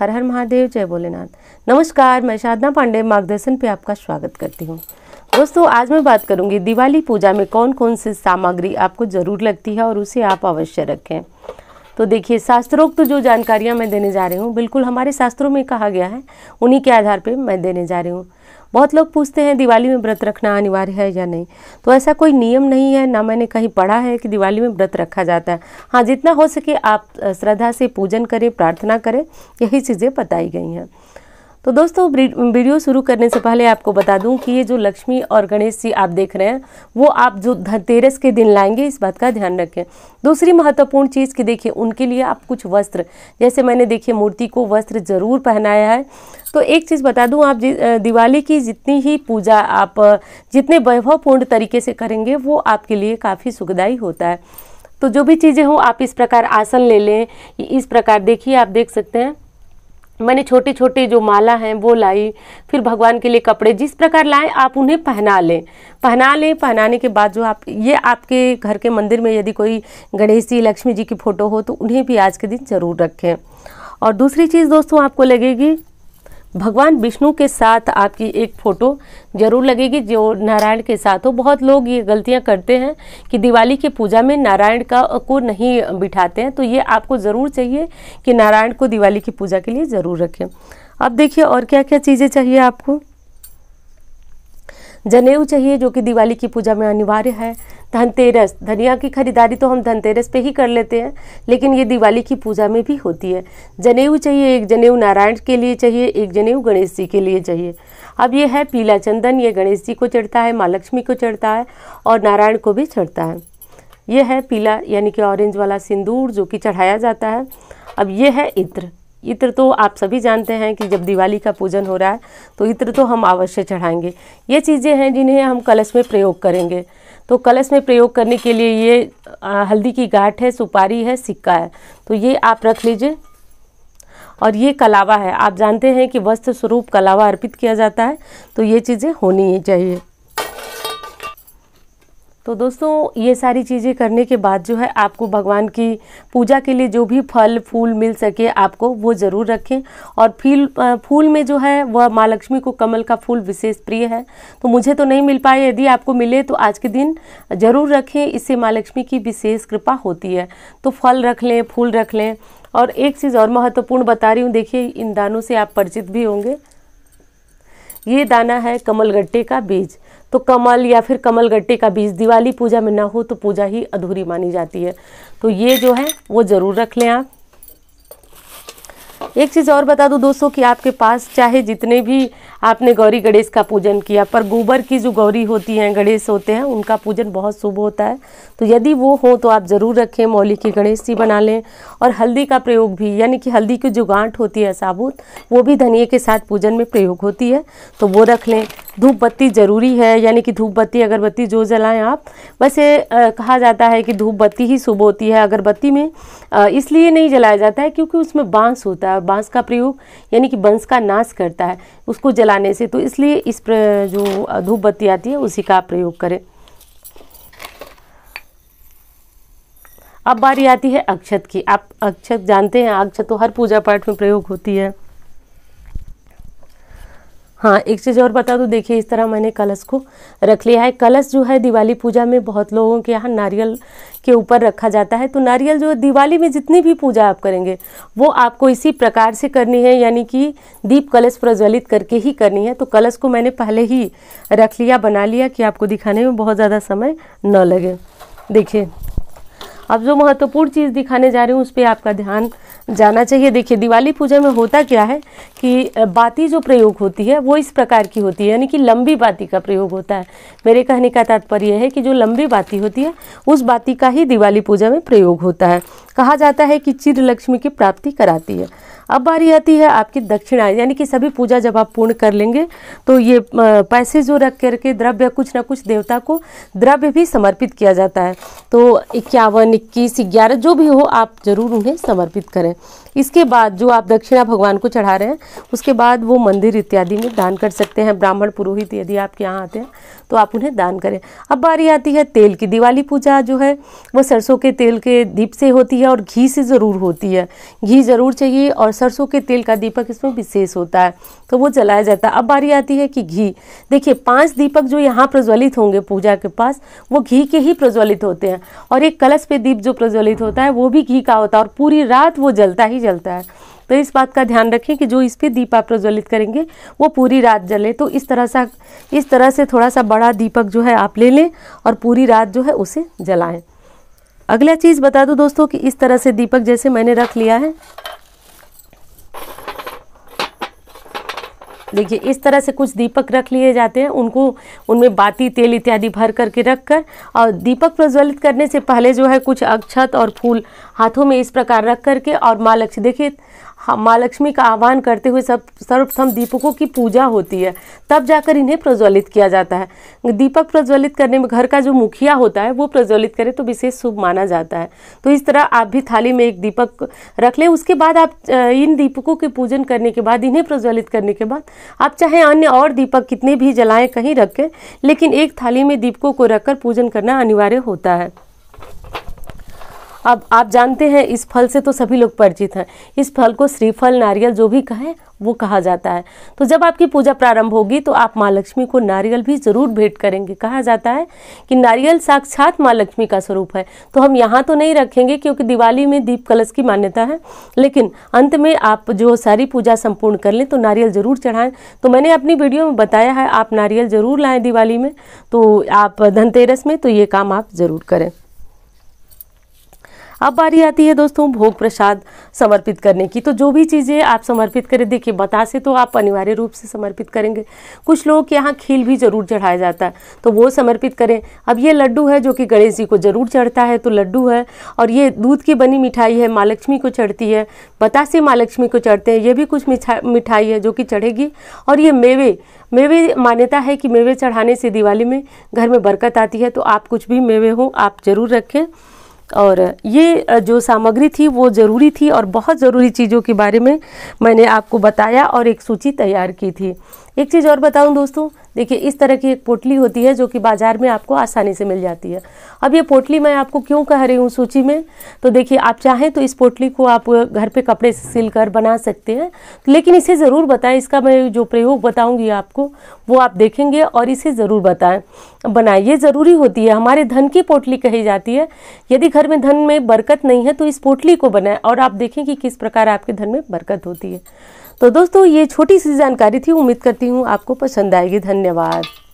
हर हर महादेव जय भोलेनाथ नमस्कार मैं शारदा पांडे मार्गदर्शन पे आपका स्वागत करती हूँ दोस्तों आज मैं बात करूँगी दिवाली पूजा में कौन कौन सी सामग्री आपको ज़रूर लगती है और उसे आप अवश्य रखें तो देखिए शास्त्रोक्त जो जानकारियाँ मैं देने जा रही हूँ बिल्कुल हमारे शास्त्रों में कहा गया है उन्हीं के आधार पर मैं देने जा रही हूँ बहुत लोग पूछते हैं दिवाली में व्रत रखना अनिवार्य है या नहीं तो ऐसा कोई नियम नहीं है ना मैंने कहीं पढ़ा है कि दिवाली में व्रत रखा जाता है हाँ जितना हो सके आप श्रद्धा से पूजन करें प्रार्थना करें यही चीज़ें बताई गई हैं तो दोस्तों वीडियो शुरू करने से पहले आपको बता दूं कि ये जो लक्ष्मी और गणेश जी आप देख रहे हैं वो आप जो धनतेरस के दिन लाएंगे इस बात का ध्यान रखें दूसरी महत्वपूर्ण चीज़ कि देखिए उनके लिए आप कुछ वस्त्र जैसे मैंने देखिए मूर्ति को वस्त्र ज़रूर पहनाया है तो एक चीज़ बता दूं आप दिवाली की जितनी ही पूजा आप जितने वैभवपूर्ण तरीके से करेंगे वो आपके लिए काफ़ी सुखदायी होता है तो जो भी चीज़ें हो आप इस प्रकार आसन ले लें इस प्रकार देखिए आप देख सकते हैं मैंने छोटी छोटी जो माला हैं वो लाई फिर भगवान के लिए कपड़े जिस प्रकार लाएं आप उन्हें पहना लें पहना लें पहनाने के बाद जो आप ये आपके घर के मंदिर में यदि कोई गणेश जी लक्ष्मी जी की फ़ोटो हो तो उन्हें भी आज के दिन ज़रूर रखें और दूसरी चीज़ दोस्तों आपको लगेगी भगवान विष्णु के साथ आपकी एक फ़ोटो ज़रूर लगेगी जो नारायण के साथ हो बहुत लोग ये गलतियां करते हैं कि दिवाली की पूजा में नारायण का को नहीं बिठाते हैं तो ये आपको ज़रूर चाहिए कि नारायण को दिवाली की पूजा के लिए ज़रूर रखें अब देखिए और क्या क्या चीज़ें चाहिए आपको जनेऊ चाहिए जो कि दिवाली की पूजा में अनिवार्य है धनतेरस धनिया की खरीदारी तो हम धनतेरस पे ही कर लेते हैं लेकिन ये दिवाली की पूजा में भी होती है जनेऊ चाहिए एक जनेऊ नारायण के लिए चाहिए एक जनेऊ गणेश जी के लिए चाहिए अब ये है पीला चंदन ये गणेश जी को चढ़ता है माँ लक्ष्मी को चढ़ता है और नारायण को भी चढ़ता है ये है पीला यानी कि ऑरेंज वाला सिंदूर जो कि चढ़ाया जाता है अब ये है इत्र इत्र तो आप सभी जानते हैं कि जब दिवाली का पूजन हो रहा है तो इत्र तो हम अवश्य चढ़ाएंगे ये चीज़ें हैं जिन्हें हम कलश में प्रयोग करेंगे तो कलश में प्रयोग करने के लिए ये हल्दी की गाठ है सुपारी है सिक्का है तो ये आप रख लीजिए और ये कलावा है आप जानते हैं कि वस्त्र स्वरूप कलावा अर्पित किया जाता है तो ये चीज़ें होनी चाहिए तो दोस्तों ये सारी चीज़ें करने के बाद जो है आपको भगवान की पूजा के लिए जो भी फल फूल मिल सके आपको वो ज़रूर रखें और फील फूल में जो है वह माँ लक्ष्मी को कमल का फूल विशेष प्रिय है तो मुझे तो नहीं मिल पाए यदि आपको मिले तो आज के दिन ज़रूर रखें इससे माँ लक्ष्मी की विशेष कृपा होती है तो फल रख लें फूल रख लें और एक चीज़ और महत्वपूर्ण बता रही हूँ देखिए इन दानों से आप परिचित भी होंगे ये दाना है कमलगट्टे का बीज तो कमल या फिर कमल गट्टे का बीज दिवाली पूजा में ना हो तो पूजा ही अधूरी मानी जाती है तो ये जो है वो ज़रूर रख लें आप एक चीज़ और बता दूँ दोस्तों कि आपके पास चाहे जितने भी आपने गौरी गणेश का पूजन किया पर गोबर की जो गौरी होती हैं गणेश होते हैं उनका पूजन बहुत शुभ होता है तो यदि वो हो तो आप ज़रूर रखें मौली की गणेश जी बना लें और हल्दी का प्रयोग भी यानी कि हल्दी की जो गांठ होती है साबुत वो भी धनिए के साथ पूजन में प्रयोग होती है तो वो रख लें धूप बत्ती ज़रूरी है यानी कि धूप बत्ती अगरबत्ती जो जलाएं आप वैसे आ, कहा जाता है कि धूप बत्ती ही शुभ होती है अगरबत्ती में आ, इसलिए नहीं जलाया जाता है क्योंकि उसमें बांस होता है बांस का प्रयोग यानी कि बंस का नाश करता है उसको जलाने से तो इसलिए इस जो धूप बत्ती आती है उसी का प्रयोग करें अब बारी आती है अक्षत की आप अक्षत जानते हैं अक्षत तो हर पूजा पाठ में प्रयोग होती है हाँ एक चीज़ और बता दूँ देखिए इस तरह मैंने कलश को रख लिया है कलश जो है दिवाली पूजा में बहुत लोगों के यहाँ नारियल के ऊपर रखा जाता है तो नारियल जो दिवाली में जितनी भी पूजा आप करेंगे वो आपको इसी प्रकार से करनी है यानी कि दीप कलश प्रज्वलित करके ही करनी है तो कलश को मैंने पहले ही रख लिया बना लिया कि आपको दिखाने में बहुत ज़्यादा समय न लगे देखिए अब जो महत्वपूर्ण चीज़ दिखाने जा रही हूँ उस पर आपका ध्यान जाना चाहिए देखिए दिवाली पूजा में होता क्या है कि बाती जो प्रयोग होती है वो इस प्रकार की होती है यानी कि लंबी बाती का प्रयोग होता है मेरे कहने का तात्पर्य है कि जो लंबी बाती होती है उस बाती का ही दिवाली पूजा में प्रयोग होता है कहा जाता है कि चिर लक्ष्मी की प्राप्ति कराती है अब बारी आती है आपकी दक्षिणा यानी कि सभी पूजा जब आप पूर्ण कर लेंगे तो ये पैसे जो रख करके द्रव्य कुछ ना कुछ देवता को द्रव्य भी समर्पित किया जाता है तो इक्यावन इक्कीस ग्यारह जो भी हो आप ज़रूर उन्हें समर्पित करें इसके बाद जो आप दक्षिणा भगवान को चढ़ा रहे हैं उसके बाद वो मंदिर इत्यादि में दान कर सकते हैं ब्राह्मण पुरोहित यदि आपके यहाँ आते हैं तो आप उन्हें दान करें अब बारी आती है तेल की दिवाली पूजा जो है वो सरसों के तेल के दीप से होती है और घी से ज़रूर होती है घी ज़रूर चाहिए और सरसों के तेल का दीपक इसमें विशेष होता है तो वो जलाया जाता है अब बारी आती है कि घी देखिए पांच दीपक जो यहाँ प्रज्वलित होंगे पूजा के पास वो घी के ही प्रज्वलित होते हैं और एक कलश पे दीप जो प्रज्वलित होता है वो भी घी का होता है और पूरी रात वो जलता ही जलता है तो इस बात का ध्यान रखें कि जो इस पर दीप आप प्रज्वलित करेंगे वो पूरी रात जले तो इस तरह सा इस तरह से थोड़ा सा बड़ा दीपक जो है आप ले लें और पूरी रात जो है उसे जलाएं अगला चीज़ बता दो दोस्तों कि इस तरह से दीपक जैसे मैंने रख लिया है देखिए इस तरह से कुछ दीपक रख लिए जाते हैं उनको उनमें बाती तेल इत्यादि भर करके रख कर और दीपक प्रज्वलित करने से पहले जो है कुछ अक्षत और फूल हाथों में इस प्रकार रख करके और माँ लक्ष्मी देखिए माँ लक्ष्मी का आह्वान करते हुए सब सर्वप्रथम दीपकों की पूजा होती है तब जाकर इन्हें प्रज्वलित किया जाता है दीपक प्रज्वलित करने में घर का जो मुखिया होता है वो प्रज्वलित करे तो विशेष शुभ माना जाता है तो इस तरह आप भी थाली में एक दीपक रख लें उसके बाद आप इन दीपकों के पूजन करने के बाद इन्हें प्रज्वलित करने के बाद आप चाहे अन्य और दीपक कितने भी जलाएं कहीं रखें लेकिन एक थाली में दीपकों को रखकर पूजन करना अनिवार्य होता है अब आप जानते हैं इस फल से तो सभी लोग परिचित हैं इस फल को श्रीफल नारियल जो भी कहें वो कहा जाता है तो जब आपकी पूजा प्रारंभ होगी तो आप माँ लक्ष्मी को नारियल भी जरूर भेंट करेंगे कहा जाता है कि नारियल साक्षात माँ लक्ष्मी का स्वरूप है तो हम यहाँ तो नहीं रखेंगे क्योंकि दिवाली में दीप कलश की मान्यता है लेकिन अंत में आप जो सारी पूजा संपूर्ण कर लें तो नारियल जरूर चढ़ाएं तो मैंने अपनी वीडियो में बताया है आप नारियल जरूर लाएँ दिवाली में तो आप धनतेरस में तो ये काम आप जरूर करें अब बारी आती है दोस्तों भोग प्रसाद समर्पित करने की तो जो भी चीज़ें आप समर्पित करें देखिए बतासे तो आप अनिवार्य रूप से समर्पित करेंगे कुछ लोगों के यहाँ खील भी जरूर चढ़ाया जाता है तो वो समर्पित करें अब ये लड्डू है जो कि गणेश जी को जरूर चढ़ता है तो लड्डू है और ये दूध की बनी मिठाई है माँ लक्ष्मी को चढ़ती है बतासे माँ लक्ष्मी को चढ़ते हैं ये भी कुछ मिठाई है जो कि चढ़ेगी और ये मेवे मेवे मान्यता है कि मेवे चढ़ाने से दिवाली में घर में बरकत आती है तो आप कुछ भी मेवे हो आप ज़रूर रखें और ये जो सामग्री थी वो ज़रूरी थी और बहुत ज़रूरी चीज़ों के बारे में मैंने आपको बताया और एक सूची तैयार की थी एक चीज़ और बताऊं दोस्तों देखिए इस तरह की एक पोटली होती है जो कि बाज़ार में आपको आसानी से मिल जाती है अब ये पोटली मैं आपको क्यों कह रही हूँ सूची में तो देखिए आप चाहें तो इस पोटली को आप घर पे कपड़े से सिल कर बना सकते हैं लेकिन इसे ज़रूर बताएं इसका मैं जो प्रयोग बताऊँगी आपको वो आप देखेंगे और इसे ज़रूर बताएं बनाए ये ज़रूरी होती है हमारे धन की पोटली कही जाती है यदि घर में धन में बरकत नहीं है तो इस पोटली को बनाएं और आप देखें कि किस प्रकार आपके धन में बरकत होती है तो दोस्तों ये छोटी सी जानकारी थी उम्मीद करती हूँ आपको पसंद आएगी धन्यवाद